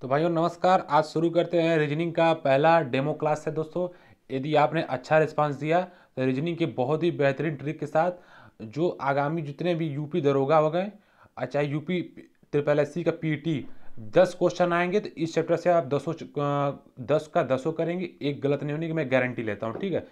तो भाइयों नमस्कार आज शुरू करते हैं रीजनिंग का पहला डेमो क्लास है दोस्तों यदि आपने अच्छा रिस्पांस दिया तो रीजनिंग के बहुत ही बेहतरीन ट्रिक के साथ जो आगामी जितने भी यूपी दरोगा हो गए चाहे अच्छा, यूपी ट्रिपल एस का पीटी दस क्वेश्चन आएंगे तो इस चैप्टर से आप दसों दस का दसों करेंगे एक गलत नहीं होने की मैं गारंटी लेता हूँ ठीक है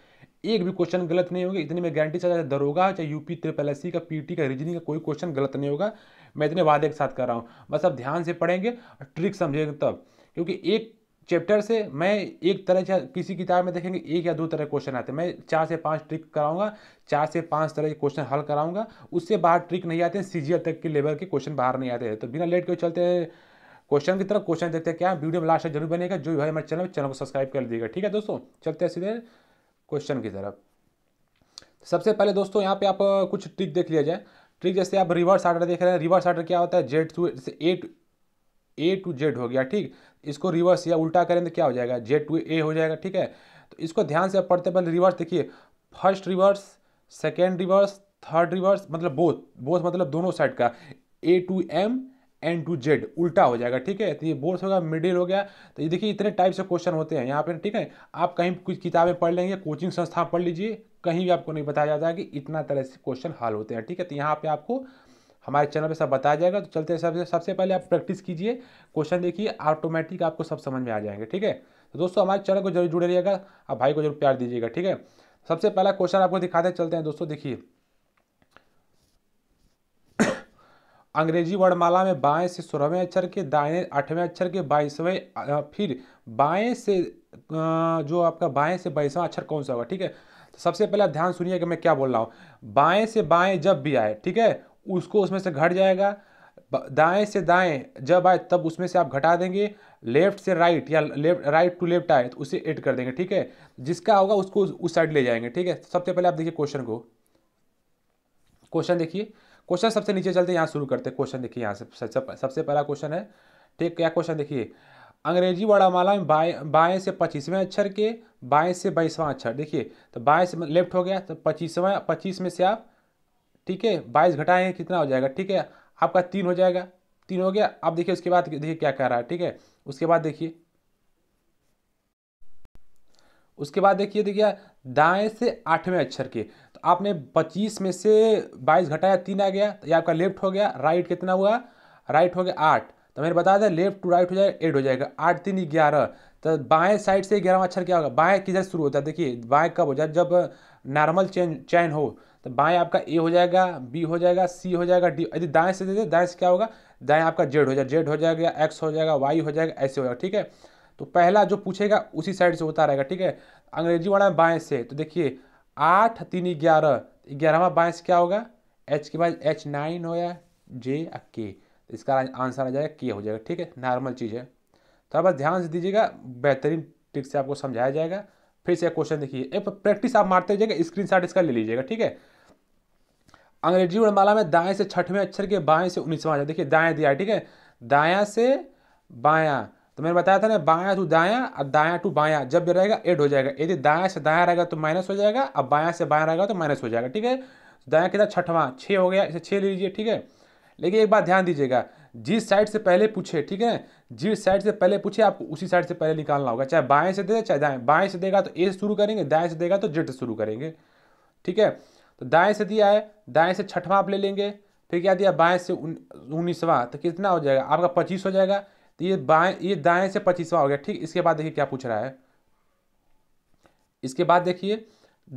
एक भी क्वेश्चन गलत नहीं होगा इतने में गारंटी चाहे दरोगा चाहे यूपी ट्रिपल एस का पीटी का रीजनिंग का कोई क्वेश्चन गलत नहीं होगा मैं इतने वादे के साथ कर रहा हूँ बस अब ध्यान से पढ़ेंगे और ट्रिक समझेंगे तब क्योंकि एक चैप्टर से मैं एक तरह से किसी किताब में देखेंगे एक या दो तरह के क्वेश्चन आते हैं मैं चार से पांच ट्रिक कराऊंगा चार से पांच तरह के क्वेश्चन हल कराऊंगा उससे बाहर ट्रिक नहीं आते हैं सीजीएल तक के लेवल के क्वेश्चन बाहर नहीं आते हैं तो बिना लेट के चलते हैं क्वेश्चन की तरफ क्वेश्चन देखते हैं क्या वीडियो में लास्ट जरूर बनेगा जो है हमारे चैनल चैनल को सब्सक्राइब कर दिएगा ठीक है दोस्तों चलते हैं सीधे क्वेश्चन की तरफ तो सबसे पहले दोस्तों यहाँ पे आप कुछ ट्रिक देख लिया जाए ट्रिक जैसे आप रिवर्स आर्डर देख रहे हैं रिवर्स आर्डर क्या होता है जेड टू जैसे A to A to Z हो गया ठीक इसको रिवर्स या उल्टा करें तो क्या हो जाएगा जेड टू ए हो जाएगा ठीक है तो इसको ध्यान से आप पढ़ते पहले रिवर्स देखिए first reverse second reverse third reverse मतलब बोथ बोथ मतलब दोनों साइड का A to M N to Z उल्टा हो जाएगा ठीक है तो ये बोर्स होगा मिडिल हो गया तो ये देखिए इतने टाइप से क्वेश्चन होते हैं यहाँ पे ठीक है आप कहीं कुछ किताबें पढ़ लेंगे कोचिंग संस्था पढ़ लीजिए कहीं भी आपको नहीं बताया जाता है कि इतना तरह से क्वेश्चन हल होते हैं ठीक है तो यहाँ पे आपको हमारे चैनल पे सब बताया जाएगा तो चलते हैं सबसे सबसे पहले आप प्रैक्टिस कीजिए क्वेश्चन देखिए ऑटोमेटिक आपको सब समझ में आ जाएंगे ठीक है तो दोस्तों हमारे चैनल को जरूर जुड़े रहिएगा आप भाई को जरूर प्यार दीजिएगा ठीक है सबसे पहला क्वेश्चन आपको दिखाते हैं चलते हैं दोस्तों देखिए अंग्रेजी वर्णमाला में बाएं से सोलहवें अक्षर के दाएं आठवें अक्षर के बाईसवें फिर बाएं से जो आपका बाएं से बाईसवां अक्षर कौन सा होगा ठीक है तो सबसे पहले ध्यान सुनिए कि मैं क्या बोल रहा हूँ बाएं से बाएं जब भी आए ठीक है उसको उसमें से घट जाएगा दाएं से दाएं जब आए तब उसमें से आप घटा देंगे लेफ्ट से राइट या लेफ्ट राइट टू लेफ्ट आए तो उसे एड कर देंगे ठीक है जिसका होगा उसको उस साइड ले जाएंगे ठीक है तो सबसे पहले आप देखिए क्वेश्चन को क्वेश्चन देखिए क्वेश्चन सबसे नीचे चलते यहाँ शुरू करते क्वेश्चन देखिए यहाँ से सबसे पहला क्वेश्चन है ठीक क्या क्वेश्चन देखिए अंग्रेजी वर्णमाला में बाएँ बाएँ से पच्चीसवें अक्षर के बाएँ से बाईसवां अक्षर देखिए तो बाएँ से मतलब लेफ्ट हो गया तो पच्चीसवां पच्चीस में से आप ठीक है बाईस घटाएँ कितना हो जाएगा ठीक है आपका तीन हो जाएगा तीन हो गया अब देखिए उसके बाद देखिए क्या कह रहा है ठीक है उसके बाद देखिए उसके बाद देखिए देखिए दाएं से आठवें अक्षर के तो आपने 25 में से 22 घटाया तीन आ गया तो ये आपका लेफ्ट हो गया राइट कितना हुआ राइट हो गया आठ तो मैंने बताया था लेफ्ट टू राइट हो जाएगा एट हो जाएगा आठ तीन ग्यारह तो बाएँ साइड से ग्यारह अक्षर अच्छा क्या होगा बाएँ किधर शुरू होता है देखिए बाएं कब हो जाए जब नॉर्मल चैन चैन हो तो बाएँ आपका ए हो जाएगा बी हो जाएगा सी हो जाएगा डी यदि दाएँ से देते दाएँ से क्या होगा दाएँ आपका जेड हो जाएगा जेड हो जाएगा एक्स हो जाएगा वाई हो जाएगा ऐसे हो जाएगा ठीक है तो पहला जो पूछेगा उसी साइड से होता रहेगा ठीक है अंग्रेजी वाला बाएँ से तो देखिए आठ तीन ग्यारह तो ग्यारहवा बाईस क्या होगा एच के बाद एच नाइन हो या जे या के इसका आंसर आ जाएगा के हो जाएगा ठीक है नॉर्मल चीज़ है थोड़ा तो बस ध्यान से दीजिएगा बेहतरीन ट्रिक से आपको समझाया जाएगा फिर से क्वेश्चन देखिए एक प्रैक्टिस आप मारते स्क्रीन शॉट इसका ले लीजिएगा ठीक है अंग्रेजी वर्णमाला में दाएं से छठवें अक्षर के बाएं से उन्नीसवां देखिए दाएं दिया ठीक है दाया से बाया तो मैंने बताया था ना बाया टू दाया और दाया टू बाया जब भी रहेगा एड हो जाएगा यदि दाया से दाया रहेगा तो माइनस हो जाएगा और बाया से बाया रहेगा तो माइनस हो जाएगा ठीक है तो दाया कितना छठवां छः हो गया इसे छः ले लीजिए ठीक है लेकिन एक बात ध्यान दीजिएगा जिस साइड से पहले पूछे ठीक है जिस साइड से पहले पूछे आपको उसी साइड से पहले निकालना होगा चाहे बाएँ से दे चाहे दाएँ बाएँ से देगा तो ए से शुरू करेंगे दाएँ से देगा तो जेड से शुरू करेंगे ठीक है तो दाएँ से दिया है दाएँ से छठवां आप ले लेंगे फिर क्या दिया बाएँ से उन्नीसवां तो कितना हो जाएगा आपका पच्चीस हो जाएगा तो ये बाएं ये दाएं से पच्चीसवा हो गया ठीक इसके बाद देखिए क्या पूछ रहा है इसके बाद देखिए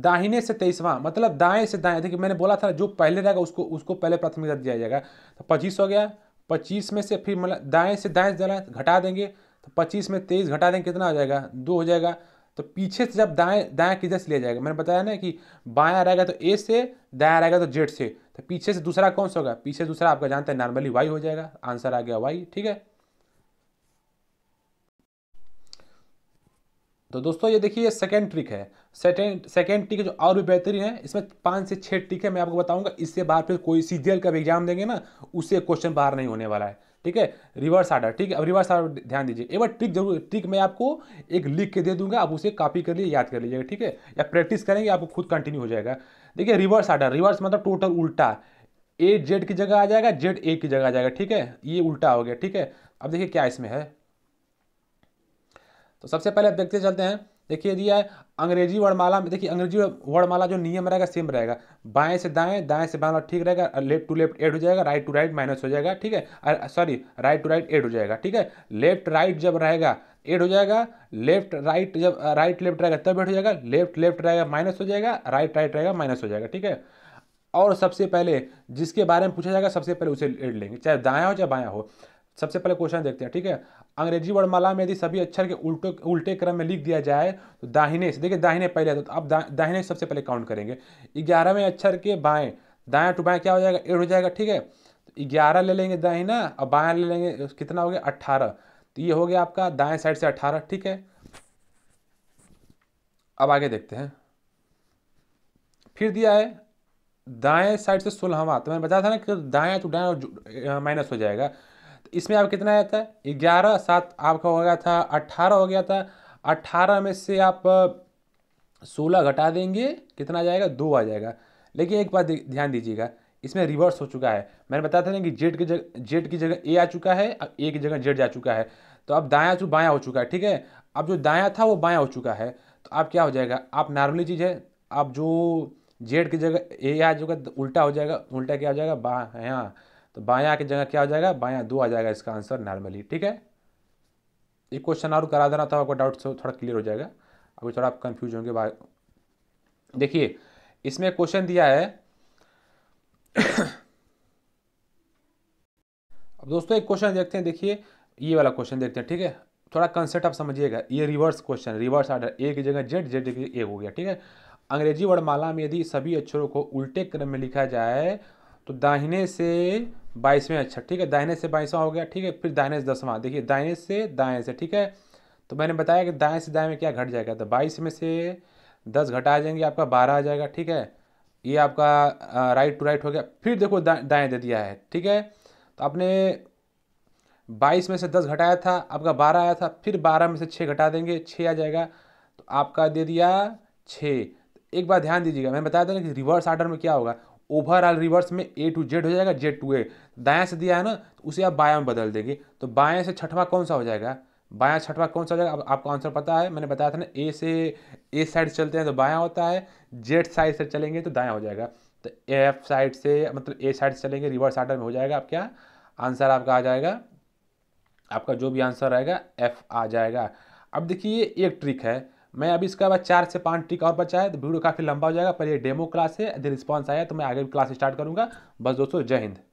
दाहिने से तेईसवां मतलब दाएं से दाएं देखिए मैंने बोला था जो पहले रहेगा उसको उसको पहले प्राथमिकता दिया जाएगा तो पच्चीस हो गया पच्चीस में से फिर मतलब दाएं से दाएं जरा घटा देंगे तो पच्चीस में तेईस घटा देंगे कितना हो जाएगा दो हो जाएगा तो पीछे से जब दाएं दाएं किधर से लिया जाएगा मैंने बताया ना कि बाया रहेगा तो ए से दाया रहेगा तो जेड से तो पीछे से दूसरा कौन सा होगा पीछे दूसरा आपका जानते हैं नॉर्मली वाई हो जाएगा आंसर आ गया वाई ठीक है तो दोस्तों ये देखिए सेकेंड ट्रिक है सेकेंड सेकेंड ट्रिक जो और भी बेहतरीन है इसमें पाँच से छः ट्रिक है मैं आपको बताऊंगा इससे बाहर फिर कोई सी का भी एग्जाम देंगे ना उससे क्वेश्चन बाहर नहीं होने वाला है ठीक है रिवर्स आर्डर ठीक है अब रिवर्स आर्डर ध्यान दीजिए एक बार ट्रिक जरूर ट्रिक मैं आपको एक लिख के दे दूंगा आप उसे कॉपी कर लिए याद कर लीजिएगा ठीक है या प्रैक्टिस करेंगे आपको खुद कंटिन्यू हो जाएगा देखिए रिवर्स आर्डर रिवर्स मतलब टोटल उल्टा ए जेड की जगह आ जाएगा जेड ए की जगह आ जाएगा ठीक है ये उल्टा हो गया ठीक है अब देखिए क्या इसमें है तो सबसे पहले आप देखते चलते हैं देखिए दिया है अंग्रेजी वर्णमाला में देखिए अंग्रेजी वर्णमाला जो नियम रहेगा सेम रहेगा बाएं से दाएं दाएं से बाएं ठीक रहेगा लेफ्ट टू लेफ्ट एड हो जाएगा राइट टू राइट माइनस हो जाएगा ठीक है sorry right to right add हो जाएगा ठीक है लेफ्ट राइट जब रहेगा एड हो जाएगा लेफ्ट राइट जब राइट लेफ्ट रहेगा तब एड हो जाएगा लेफ्ट लेफ्ट रहेगा माइनस हो जाएगा राइट राइट रहेगा माइनस हो जाएगा ठीक है और सबसे पहले जिसके बारे में पूछा जाएगा सबसे पहले उसे एड लेंगे चाहे दाया हो चाहे बाया हो सबसे पहले क्वेश्चन देखते हैं ठीक है अंग्रेजी वर्णमाला में यदि सभी अक्षर के उल्टे उल्टे क्रम में लिख दिया जाए तो दाहिने से देखिए दाहिने पहले है तो आप दा, दाहिने सबसे पहले काउंट करेंगे ग्यारहवें अक्षर के बाएँ दाया टू बाएँ क्या हो जाएगा एड हो जाएगा ठीक है तो ग्यारह ले लेंगे दाहिना और बाया ले लेंगे तो कितना हो गया अट्ठारह तो ये हो गया आपका दाएँ साइड से अट्ठारह ठीक है अब आगे देखते हैं फिर दिया है दाएं साइड से सोलहवा तो मैंने बताया था ना कि दाएं तो दाएँ माइनस हो जाएगा तो इसमें आप कितना आया था ग्यारह सात आपका हो गया था अट्ठारह हो गया था अट्ठारह में से आप सोलह घटा देंगे कितना आ जाएगा दो आ जाएगा लेकिन एक बात ध्यान दीजिएगा इसमें रिवर्स हो चुका है मैंने बताया था ना कि जेड की जगह जेड की जगह ए आ चुका है अब ए की जगह जेड जा चुका है तो अब दाया चू बाया हो चुका है ठीक है अब जो दाया था वो बाया हो चुका है तो आप क्या हो जाएगा आप नॉर्मली चीज़ है आप जो जेड की जगह ए आ चुका तो उल्टा हो जाएगा उल्टा क्या हो जाएगा बाया हाँ। तो बायां की जगह क्या हो जाएगा बायां दो आ जाएगा इसका आंसर नॉर्मली ठीक है ये क्वेश्चन और करा देना था आपको डाउट थोड़ा क्लियर हो जाएगा अभी थोड़ा आप कन्फ्यूज होंगे देखिए इसमें क्वेश्चन दिया है अब दोस्तों एक क्वेश्चन देखते हैं देखिए ये वाला क्वेश्चन देखते हैं ठीक है थोड़ा कंसेप्ट आप समझिएगा ये reverse question reverse order A की जगह जेड जेड की ए हो गया ठीक है अंग्रेजी वर्णमाला में यदि सभी अक्षरों को उल्टे क्रम में लिखा जाए तो दाहिने से बाईसवें अच्छा ठीक है दाहिने से बाईसवां हो गया ठीक है फिर दाहिने से दसवां देखिए दाहिने से दाएँ से ठीक है तो मैंने बताया कि दाएँ से दाएँ में क्या घट जाएगा तो बाईस में से दस घटा जाएंगे आपका बारह आ जाएगा ठीक है ये आपका राइट टू राइट हो गया फिर देखो दाएँ दे दिया है ठीक है तो आपने बाईस में से दस घटाया था आपका बारह आया था फिर बारह में से छः घटा देंगे छः आ जाएगा तो आपका दे दिया छः एक बार ध्यान दीजिएगा मैंने बताया था ना कि रिवर्स आर्डर में क्या होगा ओवरऑल रिवर्स में ए टू जेड हो जाएगा जेड टू ए दाया से दिया है ना तो उसे आप बाया में बदल देंगे तो बाया से छठवां कौन सा हो जाएगा बाया छठवा कौन सा हो जाएगा अब आपको आंसर पता है मैंने बताया था ना ए से ए साइड चलते हैं तो बाया होता है जेड साइड से चलेंगे तो दाया हो जाएगा तो एफ साइड से मतलब ए साइड से चलेंगे रिवर्स आर्डर में हो जाएगा आप क्या आंसर आपका आ जाएगा आपका जो भी आंसर रहेगा एफ आ जाएगा अब देखिए एक ट्रिक है मैं अभी इसके बाद चार से पाँच ट्रिक और बचा है तो वीडियो काफ़ी लंबा हो जाएगा पर ये डेमो क्लास है यदि रिस्पॉन्स आया तो मैं आगे भी क्लास स्टार्ट करूँगा बस दोस्तों जय हिंद